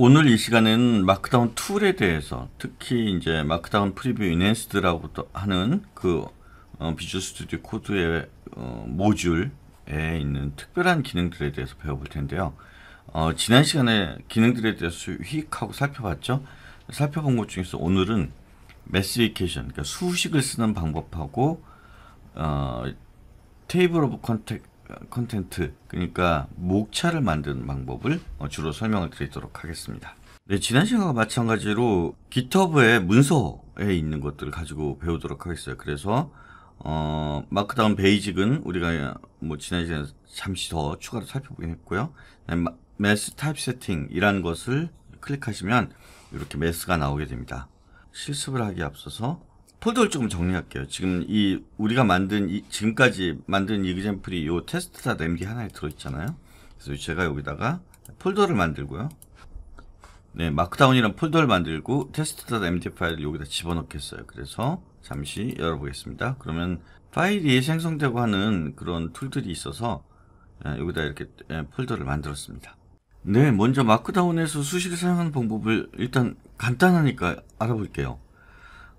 오늘 이 시간에는 마크다운 툴에 대해서 특히 이제 마크다운 프리뷰 인핸스드라고 하는 그 어, 비주얼 스튜디오 코드의 어, 모듈에 있는 특별한 기능들에 대해서 배워볼 텐데요. 어, 지난 시간에 기능들에 대해서 휙하고 살펴봤죠. 살펴본 것 중에서 오늘은 매스리케이션, 그러니까 수식을 쓰는 방법하고 어, 테이블 오브 컨택 컨텐트 그러니까 목차를 만드는 방법을 어, 주로 설명을 드리도록 하겠습니다. 네, 지난 시간과 마찬가지로 GitHub의 문서에 있는 것들을 가지고 배우도록 하겠어요. 그래서 어, 마크다운 베이직은 우리가 뭐 지난 시간에 잠시 더 추가로 살펴보긴 했고요. 네, 매스 타입 세팅이라는 것을 클릭하시면 이렇게 매스가 나오게 됩니다. 실습을 하기 앞서서 폴더를 조금 정리할게요. 지금 이 우리가 만든 이 지금까지 만든 이그젠플이 요 테스트 다 냄비 하나에 들어있잖아요. 그래서 제가 여기다가 폴더를 만들고요. 네, 마크다운이란 폴더를 만들고 테스트 다 MD 파일을 여기다 집어넣겠어요. 그래서 잠시 열어보겠습니다. 그러면 파일이 생성되고 하는 그런 툴들이 있어서 예, 여기다 이렇게 예, 폴더를 만들었습니다. 네, 먼저 마크다운에서 수식을 사용하는 방법을 일단 간단하니까 알아볼게요.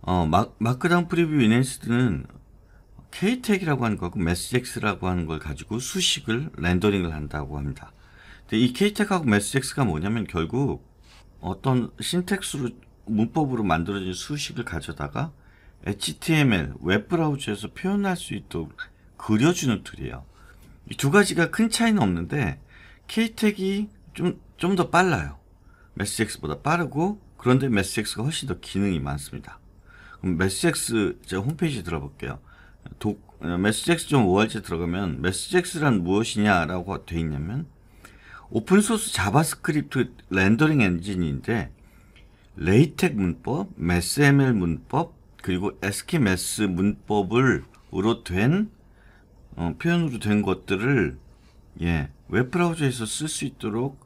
어, 마, 마크다 프리뷰 인핸스드는 k t a 이라고 하는 거고 메스젝스라고 하는 걸 가지고 수식을 렌더링을 한다고 합니다. 근데 이 k t a 하고 메시젝스가 뭐냐면 결국 어떤 신텍스로 문법으로 만들어진 수식을 가져다가 HTML 웹브라우저에서 표현할 수 있도록 그려주는 툴이에요. 이 두 가지가 큰 차이는 없는데 k t a 좀좀 더 빨라요. 메시젝스보다 빠르고 그런데 메시젝스가 훨씬 더 기능이 많습니다. 메시엑스 제 홈페이지 들어볼게요. 독 메시엑스.org 들어가면 메시엑스란 무엇이냐라고 돼 있냐면 오픈소스 자바스크립트 렌더링 엔진인데 레이텍 문법, 메스ML 문법, 그리고 에스키메스 문법으로된 어, 표현으로 된 것들을 예, 웹브라우저에서 쓸 수 있도록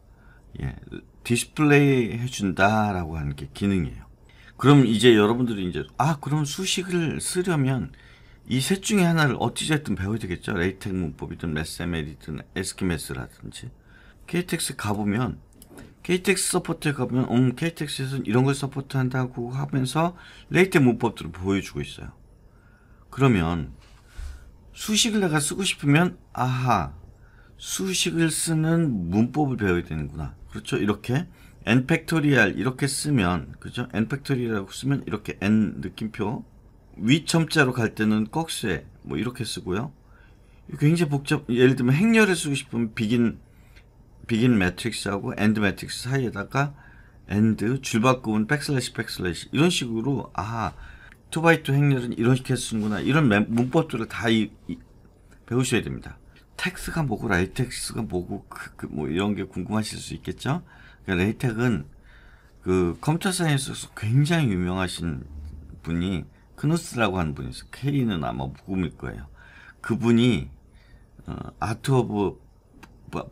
예, 디스플레이 해준다라고 하는 게 기능이에요. 그럼 이제 여러분들이 이제 아 그럼 수식을 쓰려면 이 셋 중에 하나를 어찌됐든 배워야 되겠죠. 레이텍 문법이든 메스메리든 에스키메스라든지 KTX 가보면 KTX 서포트에 가면 음 KTX에서는 이런 걸 서포트한다고 하면서 레이텍 문법들을 보여주고 있어요. 그러면 수식을 내가 쓰고 싶으면 아하 수식을 쓰는 문법을 배워야 되는구나. 그렇죠? 이렇게 n 팩토리알 이렇게 쓰면 그죠? n 팩토리알이라고 쓰면 이렇게 n 느낌표 위점자로갈 때는 꺽쇠 뭐 이렇게 쓰고요. 굉장히 복잡 예를 들면 행렬을 쓰고 싶으면 비긴 비긴 매트릭스하고 엔드 매트릭스 사이에다가 엔드 줄바꿈은 백슬래시 백슬래시 이런 식으로 아 투바이투 행렬은 이런 식으로 쓰는구나 이런 문법들을 다 이, 이, 배우셔야 됩니다. 텍스가 뭐고 라이텍스가 뭐고 그, 그, 뭐 이런 게 궁금하실 수 있겠죠? 그러니까 레이텍은 그 컴퓨터 사이언스에서 굉장히 유명하신 분이 크누스라고 하는 분이 있어요. K는 아마 무음일 거예요. 그분이 어, 아트 오브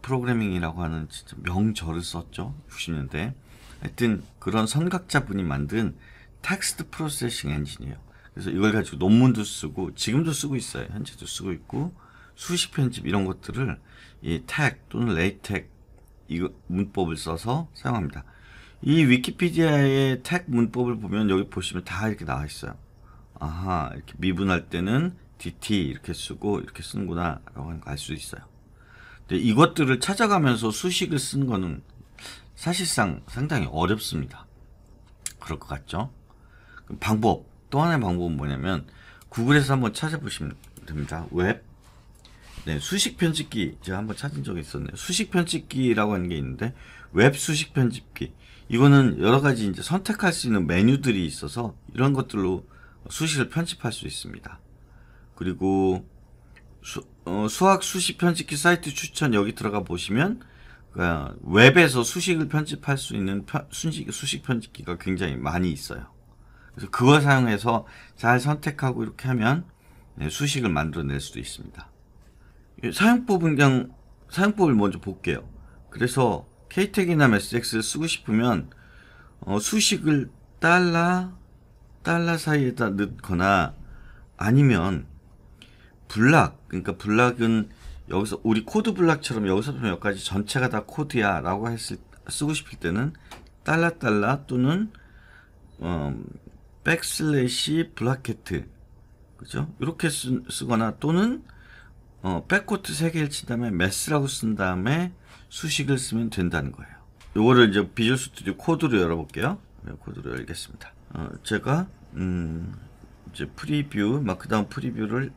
프로그래밍이라고 하는 진짜 명절을 썼죠. 60년대. 하여튼 그런 선각자 분이 만든 텍스트 프로세싱 엔진이에요. 그래서 이걸 가지고 논문도 쓰고 지금도 쓰고 있어요. 현재도 쓰고 있고 수식 편집 이런 것들을 이택 또는 레이텍 이 문법을 써서 사용합니다. 이 위키피디아의 택 문법을 보면 여기 보시면 다 이렇게 나와 있어요. 아하 이렇게 미분할 때는 dt 이렇게 쓰고 이렇게 쓰는구나 라고 하는 알수 있어요. 근데 이것들을 찾아가면서 수식을 쓴 거는 사실상 상당히 어렵습니다. 그럴 것 같죠? 방법, 또 하나의 방법은 뭐냐면 구글에서 한번 찾아보시면 됩니다. 웹 네, 수식 편집기 제가 한 번 찾은 적이 있었네요. 수식 편집기라고 하는 게 있는데 웹 수식 편집기 이거는 여러 가지 이제 선택할 수 있는 메뉴들이 있어서 이런 것들로 수식을 편집할 수 있습니다. 그리고 수, 어, 수학 수식 편집기 사이트 추천 여기 들어가 보시면 그 웹에서 수식을 편집할 수 있는 편, 수식, 수식 편집기가 굉장히 많이 있어요. 그래서 그걸 사용해서 잘 선택하고 이렇게 하면 네, 수식을 만들어낼 수도 있습니다. 사용법은 그냥 사용법을 먼저 볼게요. 그래서 케이텍이나 메스엑스를 쓰고 싶으면 어, 수식을 달러 달러 사이에다 넣거나 아니면 블락 그러니까 블락은 여기서 우리 코드 블락처럼 여기서부터 여기까지 전체가 다 코드야 라고 했을 쓰고 싶을 때는 달러 달러 또는 어, 백슬래시 블락라트 그죠 이렇게 쓰, 쓰거나 또는 어, 백코트 3개를 친 다음에 메스라고 쓴 다음에 수식을 쓰면 된다는 거예요. 이거를 이제 비주얼 스튜디오 코드로 열어볼게요. 네, 코드로 열겠습니다. 어, 제가 음, 이제 프리뷰 마크다운 프리뷰를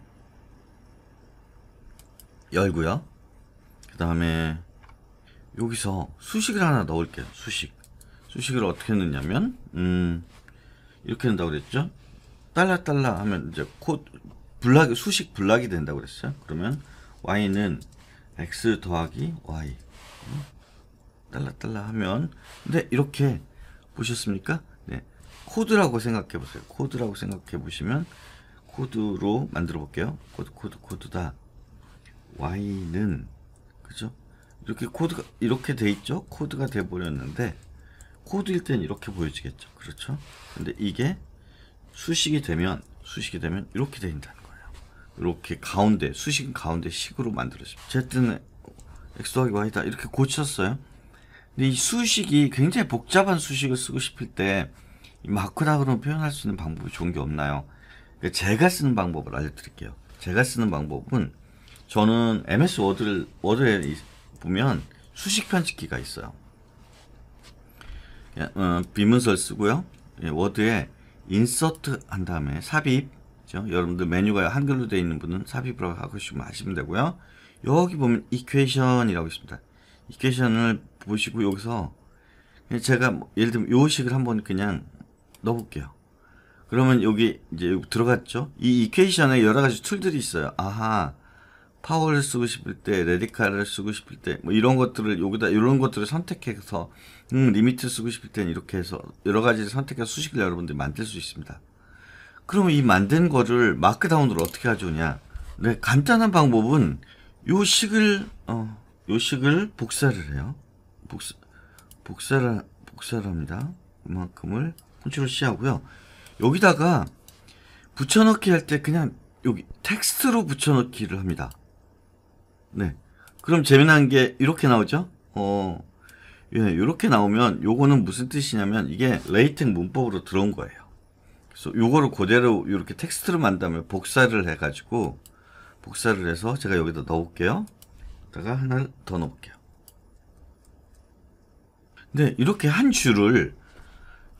열고요. 그 다음에 여기서 수식을 하나 넣을게요. 수식. 수식을 어떻게 넣냐면 음, 이렇게 된다고 그랬죠. 달라달라 하면 이제 코드 블락 수식 블락이 된다고 그랬어요. 그러면 y는 x 더하기 y 딸라딸라 하면 근데 이렇게 보셨습니까? 네. 코드라고 생각해 보세요. 코드라고 생각해 보시면 코드로 만들어 볼게요. 코드 코드 코드다. y는 그죠? 이렇게 코드가 이렇게 돼 있죠? 코드가 돼 버렸는데 코드일 땐 이렇게 보여지겠죠. 그렇죠? 근데 이게 수식이 되면 수식이 되면 이렇게 된다. 이렇게 가운데 수식 가운데 식으로 만들어집니다. 어쨌든 x 더하기 y다 이렇게 고쳤어요. 근데 이 수식이 굉장히 복잡한 수식을 쓰고 싶을 때 마크다그로 표현할 수 있는 방법이 좋은 게 없나요? 그러니까 제가 쓰는 방법을 알려드릴게요. 제가 쓰는 방법은 저는 MS 워드를 워드에 보면 수식 편집기가 있어요. 예, 어, 비문서를 쓰고요. 예, 워드에 인서트 한 다음에 삽입 그렇죠? 여러분들 메뉴가 한글로 되어 있는 분은 삽입으로 하고 싶으면 하시면 되고요. 여기 보면 이퀘이션이라고 있습니다. 이퀘이션을 보시고 여기서 제가 뭐 예를 들면 요식을 한번 그냥 넣어볼게요. 그러면 여기 이제 여기 들어갔죠? 이 이퀘이션에 여러 가지 툴들이 있어요. 아하, 파워를 쓰고 싶을 때, 레디칼을 쓰고 싶을 때, 뭐 이런 것들을 여기다 이런 것들을 선택해서 음, 리미트 쓰고 싶을 때는 이렇게 해서 여러 가지를 선택해서 수식을 여러분들이 만들 수 있습니다. 그러면 이 만든 거를 마크다운으로 어떻게 가져오냐 네, 간단한 방법은 요 식을 어, 요 식을 복사를 해요 복사, 복사를, 복사를 합니다 이만큼을 컨트롤 C 하고요 여기다가 붙여넣기 할 때 그냥 여기 텍스트로 붙여넣기를 합니다 네 그럼 재미난 게 이렇게 나오죠 어 예, 이렇게 나오면 요거는 무슨 뜻이냐면 이게 레이텍 문법으로 들어온 거예요 그래서 요거를 그대로 이렇게 텍스트로 만다면 복사를 해가지고 복사를 해서 제가 여기다 넣을게요. 다가 하나 더 넣을게요. 네, 이렇게 한 줄을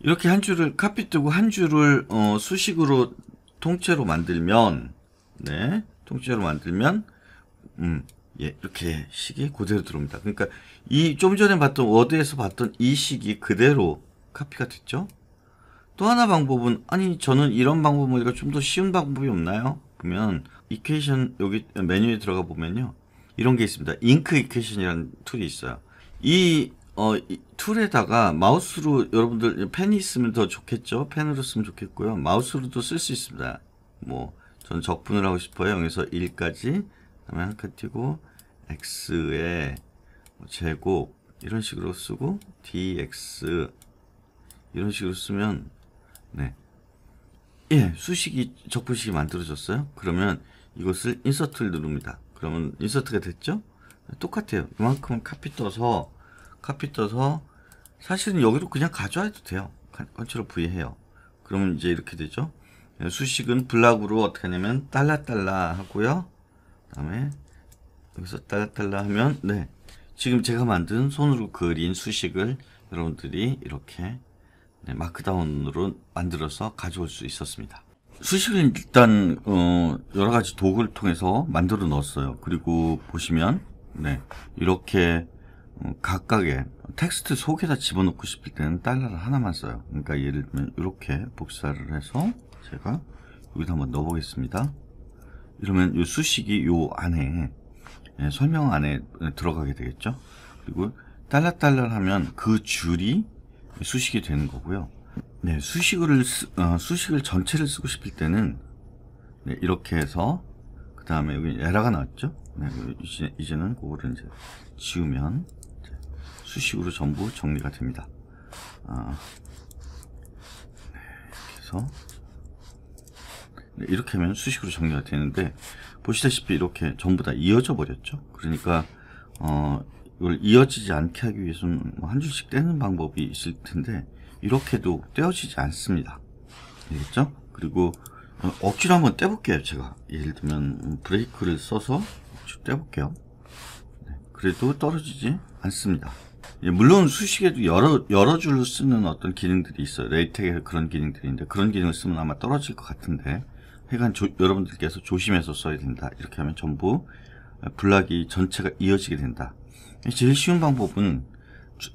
이렇게 한 줄을 카피 뜨고 한 줄을 어, 수식으로 통째로 만들면 네, 통째로 만들면 음, 예, 이렇게 식이 그대로 들어옵니다. 그러니까 이 좀 전에 봤던 워드에서 봤던 이 식이 그대로 카피가 됐죠? 또 하나 방법은 아니 저는 이런 방법 보니까 좀더 쉬운 방법이 없나요? 보면 이케이션 여기 메뉴에 들어가 보면요 이런 게 있습니다. 잉크 이케이션이라는 툴이 있어요. 이, 어, 이 툴에다가 마우스로 여러분들 펜이 있으면 더 좋겠죠? 펜으로 쓰면 좋겠고요. 마우스로도 쓸 수 있습니다. 뭐 저는 적분을 하고 싶어요. 여기서 1까지 그다음에 한칸 띄고 x의 뭐 제곱 이런 식으로 쓰고 dx 이런 식으로 쓰면 네. 예, 수식이 적분식이 만들어졌어요. 그러면 이것을 인서트를 누릅니다. 그러면 인서트가 됐죠? 똑같아요. 이만큼은 카피 떠서 카피 떠서 사실은 여기로 그냥 가져와도 돼요. 컨트롤 V 해요. 그러면 이제 이렇게 되죠. 예, 수식은 블락으로 어떻게 하냐면 달라달라 하고요. 그다음에 여기서 달라달라 하면 네 지금 제가 만든 손으로 그린 수식을 여러분들이 이렇게 네, 마크다운으로 만들어서 가져올 수 있었습니다. 수식은 일단 어, 여러 가지 도구를 통해서 만들어 넣었어요. 그리고 보시면 네, 이렇게 어, 각각의 텍스트 속에다 집어넣고 싶을 때는 달러를 하나만 써요. 그러니까 예를 들면 이렇게 복사를 해서 제가 여기다 한번 넣어보겠습니다. 이러면 이 수식이 요 안에 예, 설명 안에 들어가게 되겠죠. 그리고 달러 달러 하면 그 줄이 수식이 되는 거고요. 네, 수식을 쓰, 어, 수식을 전체를 쓰고 싶을 때는 네, 이렇게 해서 그 다음에 여기 에라가 나왔죠. 네, 그 이제, 이제는 그거를 이제 지우면 수식으로 전부 정리가 됩니다. 아, 네, 이렇게 해서 네, 이렇게 하면 수식으로 정리가 되는데 보시다시피 이렇게 전부 다 이어져 버렸죠. 그러니까 어, 이걸 이어지지 않게 하기 위해서는 뭐한 줄씩 떼는 방법이 있을 텐데 이렇게도 떼어지지 않습니다. 알겠죠? 그리고 어, 억지로 한번 떼볼게요. 제가 예를 들면 브레이크를 써서 억지로 떼볼게요. 네, 그래도 떨어지지 않습니다. 예, 물론 수식에도 여러 여러 줄로 쓰는 어떤 기능들이 있어요. 레이텍의 그런 기능들인데 그런 기능을 쓰면 아마 떨어질 것 같은데 하여간 조, 여러분들께서 조심해서 써야 된다. 이렇게 하면 전부 블락이 전체가 이어지게 된다. 제일 쉬운 방법은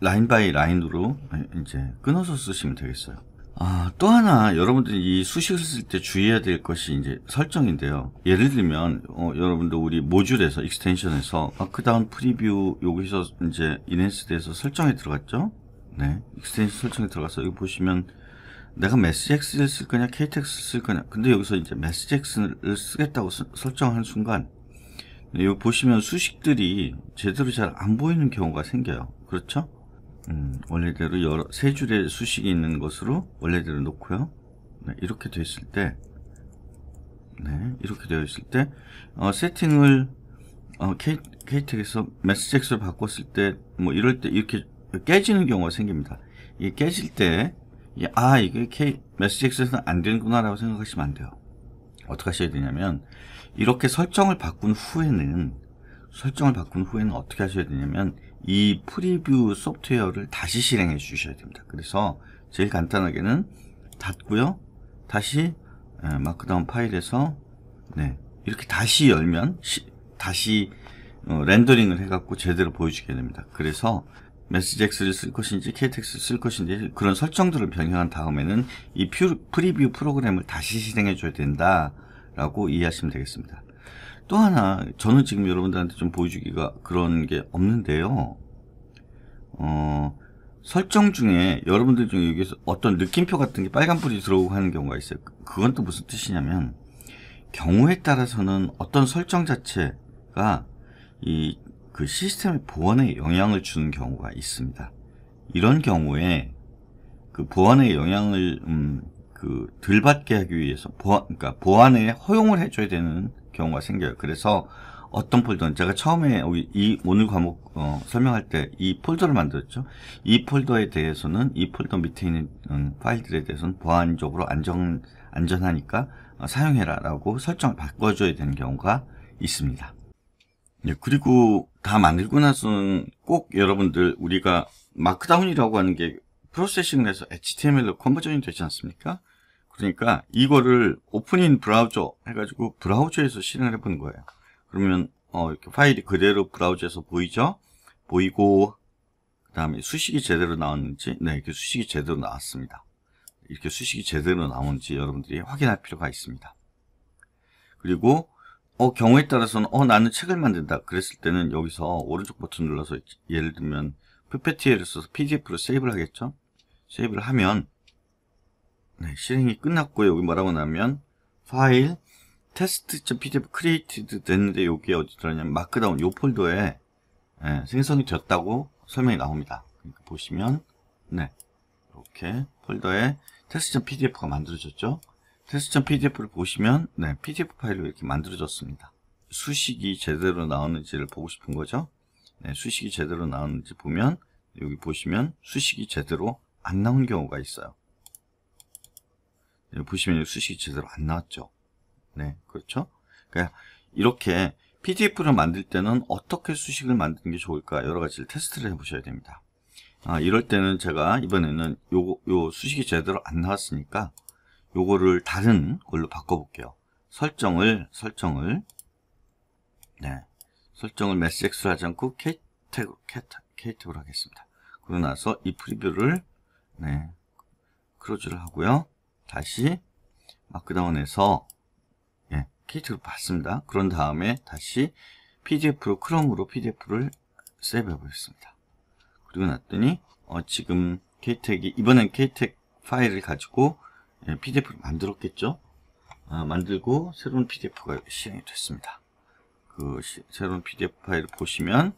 라인 바이 라인으로 아, 이제 끊어서 쓰시면 되겠어요. 아, 또 하나 여러분들이 이 수식을 쓸 때 주의해야 될 것이 이제 설정인데요. 예를 들면 어, 여러분들 우리 모듈에서 익스텐션에서 마크다운 프리뷰 여기서 이제 인핸스드에서 설정에 들어갔죠? 네, 익스텐션 설정에 들어가서 여기 보시면 내가 메시엑스를 쓸 거냐 k t x 쓸 거냐 근데 여기서 이제 메시엑스를 쓰겠다고 서, 설정한 순간 예, 이거 보시면 수식들이 제대로 잘 안 보이는 경우가 생겨요. 그렇죠? 음, 원래대로 여러, 세 줄의 수식이 있는 것으로 원래대로 놓고요. 네, 이렇게 되을 때, 네, 이렇게 되어 있을 때, 어, 세팅을, 어, 케이텍에서 메시지스로 바꿨을 때, 뭐 이럴 때 이렇게 깨지는 경우가 생깁니다. 이게 깨질 때, 이게, 아, 이게 K, 메시지스에서는안 되는구나라고 생각하시면 안 돼요. 어떻게 하셔야 되냐면, 이렇게 설정을 바꾼 후에는 설정을 바꾼 후에는 어떻게 하셔야 되냐면 이 프리뷰 소프트웨어를 다시 실행해 주셔야 됩니다. 그래서 제일 간단하게는 닫고요. 다시 예, 마크다운 파일에서 네, 이렇게 다시 열면 시, 다시 어, 렌더링을 해갖고 제대로 보여주게 됩니다. 그래서 메시지엑스를 쓸 것인지 KTX를 쓸 것인지 그런 설정들을 변경한 다음에는 이 퓨, 프리뷰 프로그램을 다시 실행해 줘야 된다. 라고 이해하시면 되겠습니다. 또 하나, 저는 지금 여러분들한테 좀 보여주기가 그런 게 없는데요. 어, 설정 중에 여러분들 중에 여기서 어떤 느낌표 같은 게 빨간불이 들어오고 하는 경우가 있어요. 그, 그건 또 무슨 뜻이냐면, 경우에 따라서는 어떤 설정 자체가 이 그 시스템의 보안에 영향을 주는 경우가 있습니다. 이런 경우에 그 보안에 영향을 음, 그 들받게 하기 위해서 보안, 그러니까 보안에 허용을 해줘야 되는 경우가 생겨요. 그래서 어떤 폴더는 제가 처음에 이 오늘 과목 어, 설명할 때 이 폴더를 만들었죠. 이 폴더에 대해서는 이 폴더 밑에 있는 음, 파일들에 대해서는 보안적으로 안전 안전하니까 어, 사용해라라고 설정을 바꿔줘야 되는 경우가 있습니다. 예, 그리고 다 만들고 나서는 꼭 여러분들 우리가 마크다운이라고 하는 게프로세싱에서 HTML로 컨버전이 되지 않습니까? 그러니까 이거를 오프닝 브라우저 해가지고 브라우저에서 실행을 해본 거예요. 그러면 어, 이렇게 파일이 그대로 브라우저에서 보이죠? 보이고 그 다음에 수식이 제대로 나왔는지 네 이렇게 수식이 제대로 나왔습니다. 이렇게 수식이 제대로 나온지 여러분들이 확인할 필요가 있습니다. 그리고 어, 경우에 따라서는 어 나는 책을 만든다 그랬을 때는 여기서 오른쪽 버튼 눌러서 예를 들면 p p t 에를 써서 PDF로 세이브를 하겠죠. 세이브를 하면 네, 실행이 끝났고 요 여기 뭐라고 나면 파일 test.pdf created 됐는데 여기에 어디 들어냐면 마크다운 요 폴더에 네, 생성이 됐다고 설명이 나옵니다. 그러니까 보시면 네 이렇게 폴더에 test.pdf가 만들어졌죠. test.pdf를 보시면 네 pdf 파일로 이렇게 만들어졌습니다. 수식이 제대로 나오는지를 보고 싶은 거죠. 네, 수식이 제대로 나오는지 보면 여기 보시면 수식이 제대로 안 나온 경우가 있어요. 보시면 수식이제대로안 나왔죠. 네, 그렇죠? 그러니까 이렇게 PDF를 만들 때는 어떻게 수식을 만드는 게 좋을까 여러 가지를 테스트를 해보셔야 됩니다. 아, 이럴 때는 제가 이번에는 요요 수식이 제대로 안 나왔으니까 요거를 다른 걸로 바꿔볼게요. 설정을, 설정을, 네. 설정을 메시 엑스로 하지 않고 케이태그, 로 하겠습니다. 그러고 나서 이 프리뷰를, 네. 크로즈를 하고요. 다시 마크다운에서 예, k 트를 봤습니다. 그런 다음에 다시 PDF로 크롬으로 PDF를 세이브해 보겠습니다. 그리고 났더니 어, 지금 KTEC이 이번엔 KTEC 파일을 가지고 예, PDF를 만들었겠죠? 아, 만들고 새로운 PDF가 실행이 됐습니다. 그 시, 새로운 PDF 파일을 보시면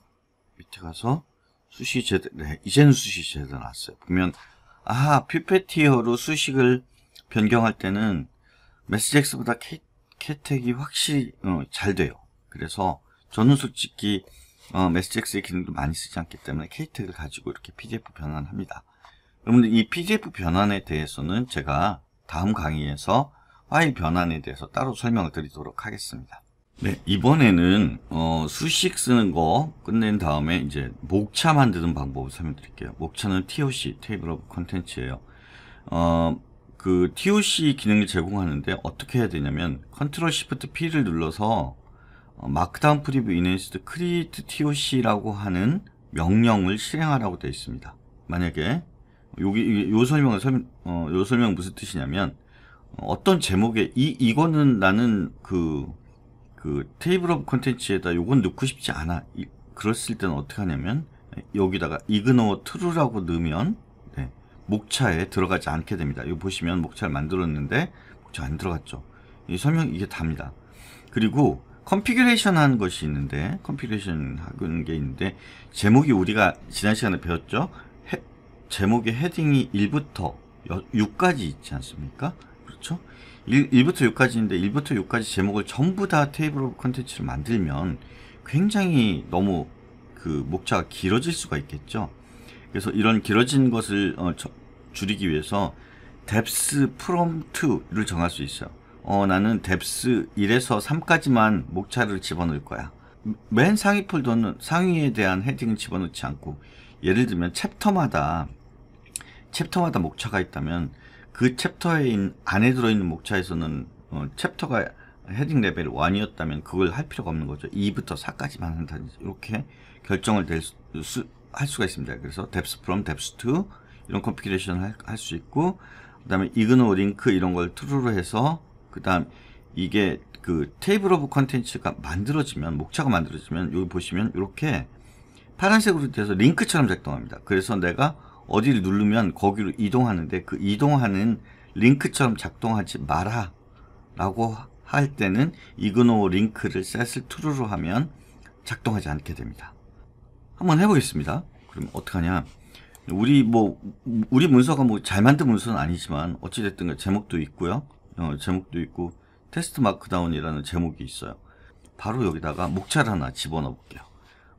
밑에 가서 수시 제대, 네, 이제는 수시 제대 나왔어요. 보면 아하 퓨페티어로 수식을 변경할 때는 메시지엑스보다 캣텍이 확실히 어, 잘 돼요. 그래서 저는 솔직히 어, 메시지엑스의 기능도 많이 쓰지 않기 때문에 캣텍을 가지고 이렇게 PDF 변환합니다. 여러분들 이 PDF 변환에 대해서는 제가 다음 강의에서 파일 변환에 대해서 따로 설명을 드리도록 하겠습니다. 네, 이번에는 어, 수식 쓰는 거 끝낸 다음에 이제 목차 만드는 방법을 설명드릴게요. 목차는 TOC, 테이블 오브 컨텐츠예요. 어, 그 TOC 기능을 제공하는데 어떻게 해야 되냐면 컨트롤 시프트 P를 눌러서 어, 마크다운 프리뷰 인핸스드 크리에이트 TOC라고 하는 명령을 실행하라고 되어 있습니다. 만약에 여기 요 설명을 설, 어, 요 설명 무슨 뜻이냐면 어, 어떤 제목에 이 이거는 나는 그그 그 테이블 오브 컨텐츠에다 요건 넣고 싶지 않아. 이, 그랬을 때는 어떻게 하냐면 여기다가 이그노어 트루라고 넣으면 목차에 들어가지 않게 됩니다. 이거 보시면 목차를 만들었는데 목차 안 들어갔죠. 이 설명 이게 답니다. 그리고 컨피규레이션 하는 것이 있는데 컨피규레이션 하는 게 있는데 제목이 우리가 지난 시간에 배웠죠. 해, 제목의 헤딩이 1부터 6까지 있지 않습니까? 그렇죠? 1, 1부터 6까지인데 1부터 6까지 제목을 전부 다 테이블 오브 컨텐츠를 만들면 굉장히 너무 그 목차가 길어질 수가 있겠죠. 그래서 이런 길어진 것을 어, 저, 줄이기 위해서 뎁스 프롬트를 정할 수 있어요. 어, 나는 뎁스 1에서 3까지만 목차를 집어넣을 거야. 맨 상위 폴더는 상위에 대한 헤딩을 집어넣지 않고 예를 들면 챕터마다 챕터마다 목차가 있다면 그 챕터에 인, 안에 들어있는 목차에서는 어, 챕터가 헤딩 레벨 1이었다면 그걸 할 필요가 없는 거죠. 2부터 4까지만 한다든지 이렇게 결정을 될 수, 할 수가 있습니다. 그래서 d e p t h from, devs to 이런 컴피그레이션을할 수 있고 그 다음에 ignoreLink 이런 걸 true로 해서 그 다음 이게 그 테이블 오브 컨텐츠가 만들어지면 목차가 만들어지면 여기 보시면 이렇게 파란색으로 돼서 링크처럼 작동합니다. 그래서 내가 어디를 누르면 거기로 이동하는데 그 이동하는 링크처럼 작동하지 마라 라고 할 때는 이그노 링크를 셋을 true로 하면 작동하지 않게 됩니다. 한번 해보겠습니다. 그럼 어떡하냐. 우리 뭐, 우리 문서가 뭐 잘 만든 문서는 아니지만, 어찌됐든 제목도 있고요. 어, 제목도 있고, 테스트 마크다운이라는 제목이 있어요. 바로 여기다가 목차를 하나 집어넣어 볼게요.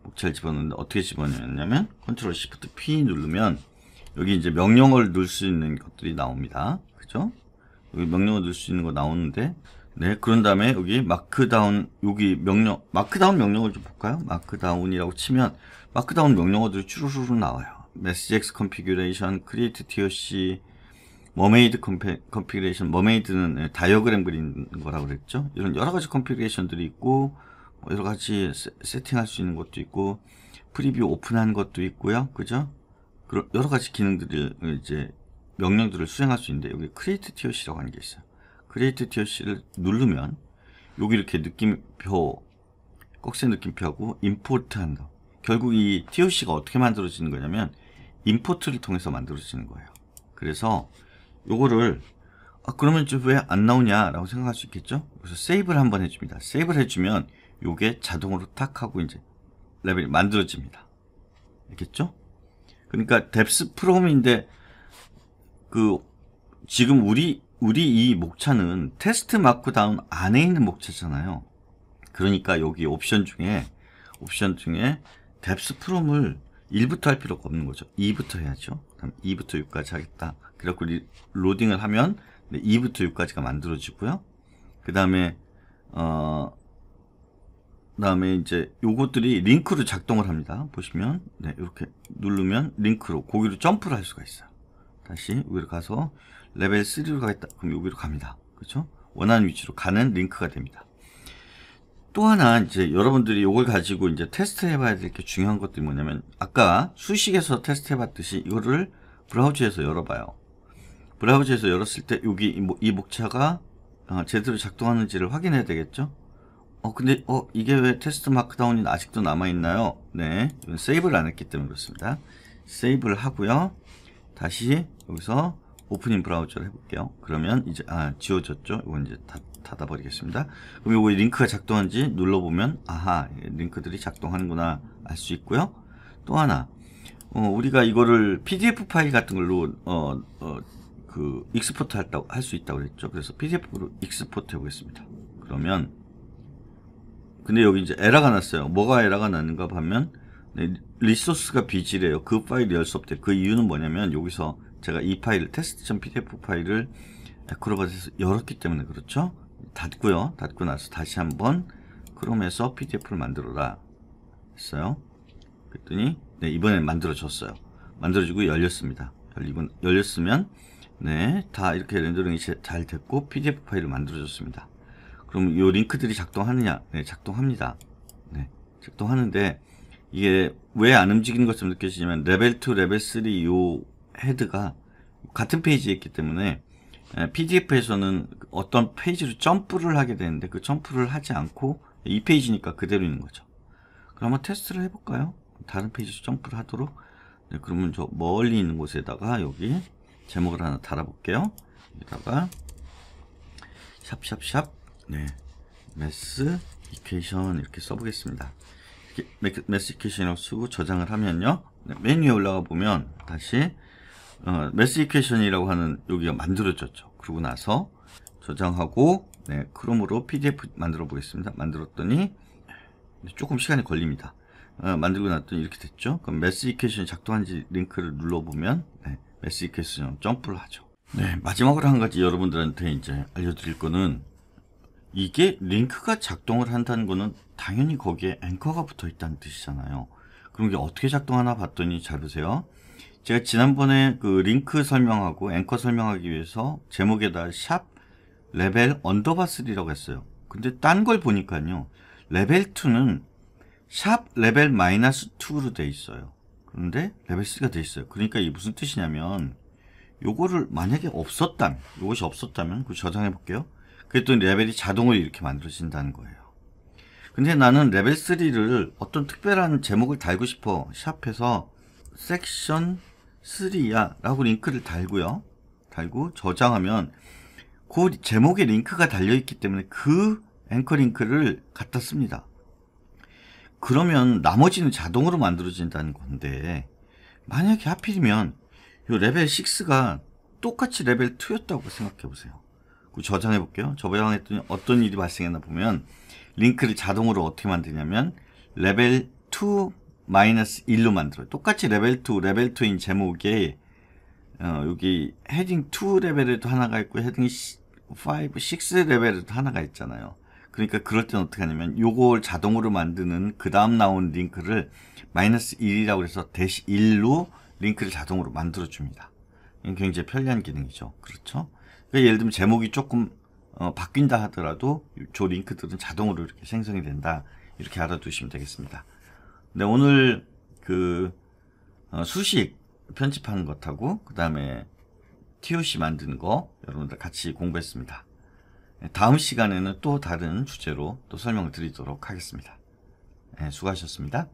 목차를 집어넣는데 어떻게 집어넣냐면, 컨트롤 시프트 P 누르면, 여기 이제 명령어를 넣을 수 있는 것들이 나옵니다. 그죠? 여기 명령어 넣을 수 있는 거 나오는데, 네, 그런 다음에 여기 마크다운 여기 명령 마크다운 명령을좀 볼까요? 마크다운이라고 치면 마크다운 명령어들이 주르루루 나와요. 메시지엑스 컨피규레이션, 크리에이트 TOC, 머메이드 컨피규레이션, 머메이드는 예, 다이어그램 그리는 거라고 그랬죠. 이런 여러 가지 컨피규레이션들이 있고 뭐 여러 가지 세팅할 수 있는 것도 있고 프리뷰 오픈한 것도 있고요. 그죠? 여러 가지 기능들을 이제 명령들을 수행할 수 있는데 여기 크리에이트 TOC라고 하는 게 있어요. 크리에이트 t l c 를 누르면 여기 이렇게 느낌표 꺽쇠 느낌표하고 임포트 한다 결국 이 TOC가 어떻게 만들어지는 거냐면 임포트를 통해서 만들어지는 거예요 그래서 요거를 아 그러면 왜 안 나오냐 라고 생각할 수 있겠죠 그래서 세이브를 한번 해줍니다 세이브를 해주면 요게 자동으로 탁 하고 이제 레벨이 만들어집니다 알겠죠 그러니까 뎁스 프롬인데 그 지금 우리 우리 이 목차는 테스트 마크다운 안에 있는 목차잖아요. 그러니까 여기 옵션 중에 옵션 중에 뎁스 프롬을 1부터 할 필요가 없는 거죠. 2부터 해야죠. 그럼 2부터 6까지 하겠다. 그래갖고 로딩을 하면 2부터 6까지가 만들어지고요. 그 다음에 어, 다음에 이제 요것들이 링크로 작동을 합니다. 보시면 네, 이렇게 누르면 링크로 고기로 점프를 할 수가 있어요. 다시 위로 가서 레벨 3로 가겠다. 그럼 여기로 갑니다. 그렇죠? 원하는 위치로 가는 링크가 됩니다. 또 하나 이제 여러분들이 이걸 가지고 이제 테스트 해봐야 될 게 중요한 것들이 뭐냐면 아까 수식에서 테스트 해봤듯이 이거를 브라우저에서 열어봐요. 브라우저에서 열었을 때 여기 이 목차가 아, 제대로 작동하는지를 확인해야 되겠죠? 어 근데 어 이게 왜 테스트 마크다운이 아직도 남아있나요? 네 이건 세이브를 안 했기 때문에 그렇습니다. 세이브를 하고요. 다시 여기서 오프닝 브라우저를 해볼게요. 그러면 이제 아 지워졌죠? 이건 이제 다, 닫아버리겠습니다. 그럼 이거 링크가 작동한지 눌러보면 아하 예, 링크들이 작동하는구나 알 수 있고요. 또 하나 어, 우리가 이거를 PDF 파일 같은 걸로 어, 어, 그 익스포트 할다고 할수 있다고 그랬죠. 그래서 PDF로 익스포트 해보겠습니다. 그러면 근데 여기 이제 에러가 났어요. 뭐가 에러가 났는가 하면 네, 리소스가 비지래요. 그 파일이 열수 없대. 그 이유는 뭐냐면 여기서 제가 이 파일 테스트.pdf 파일을 에크로바에서 열었기 때문에 그렇죠 닫고요 닫고 나서 다시 한번 크롬에서 pdf를 만들어라 했어요 그랬더니 네, 이번에 만들어졌어요 만들어지고 열렸습니다 열리고, 열렸으면 네, 다 이렇게 렌더링이 잘 됐고 pdf 파일을 만들어졌습니다 그럼 요 링크들이 작동하느냐 네, 작동합니다 네, 작동하는데 이게 왜 안 움직이는 것처럼 느껴지냐면 레벨 2, 레벨 3요 헤드가 같은 페이지에 있기 때문에 PDF에서는 어떤 페이지로 점프를 하게 되는데 그 점프를 하지 않고 이 페이지니까 그대로 있는 거죠. 그럼 한번 테스트를 해볼까요? 다른 페이지로 점프를 하도록 네, 그러면 저 멀리 있는 곳에다가 여기 제목을 하나 달아볼게요. 여기다가 샵샵샵 네 매스 이케이션 이렇게 써보겠습니다. 이렇게 매스 이케이션이라고 쓰고 저장을 하면요. 네, 메뉴에 올라가 보면 다시 어, 메스 이퀘션이라고 하는 여기가 만들어졌죠. 그러고 나서 저장하고 네, 크롬으로 PDF 만들어 보겠습니다. 만들었더니 조금 시간이 걸립니다. 어, 만들고 났더니 이렇게 됐죠. 그럼 메스 이퀘션이 작동한지 링크를 눌러보면 네, 메스 이퀘션 점프를 하죠. 네, 마지막으로 한 가지 여러분들한테 이제 알려드릴 거는 이게 링크가 작동을 한다는 거는 당연히 거기에 앵커가 붙어 있다는 뜻이잖아요. 그럼 이게 어떻게 작동하나 봤더니 잘 보세요. 제가 지난번에 그 링크 설명하고 앵커 설명하기 위해서 제목에다 샵 레벨 언더바 3라고 했어요. 근데 딴 걸 보니까요. 레벨 2는 샵 레벨 마이너스 2로 돼 있어요. 그런데 레벨 3가 돼 있어요. 그러니까 이게 무슨 뜻이냐면 요거를 만약에 없었다면 요것이 없었다면 그 저장해 볼게요. 그랬더니 레벨이 자동으로 이렇게 만들어진다는 거예요. 근데 나는 레벨 3를 어떤 특별한 제목을 달고 싶어. 샵에서 섹션 쓰리야 라고 링크를 달고요. 달고 저장하면 그 제목에 링크가 달려있기 때문에 그 앵커 링크를 갖다 씁니다. 그러면 나머지는 자동으로 만들어진다는 건데 만약에 하필이면 요 레벨 6가 똑같이 레벨 2였다고 생각해 보세요. 저장해 볼게요. 저장했더니 어떤 일이 발생했나 보면 링크를 자동으로 어떻게 만드냐면 레벨 2 마이너스 1로 만들어요. 똑같이 레벨 2, 레벨 2인 제목에 어, 여기 헤딩 2 레벨에도 하나가 있고 헤딩 5, 6 레벨에도 하나가 있잖아요. 그러니까 그럴 때는 어떻게 하냐면 요걸 자동으로 만드는 그 다음 나온 링크를 마이너스 1이라고 해서 대시 1로 링크를 자동으로 만들어 줍니다. 굉장히 편리한 기능이죠. 그렇죠? 그러니까 예를 들면 제목이 조금 어, 바뀐다 하더라도 저 링크들은 자동으로 이렇게 생성이 된다. 이렇게 알아두시면 되겠습니다. 근 네, 오늘 그 어, 수식 편집하는 것하고 그 다음에 TOC 만드는거 여러분들 같이 공부했습니다. 네, 다음 시간에는 또 다른 주제로 또 설명을 드리도록 하겠습니다. 네, 수고하셨습니다.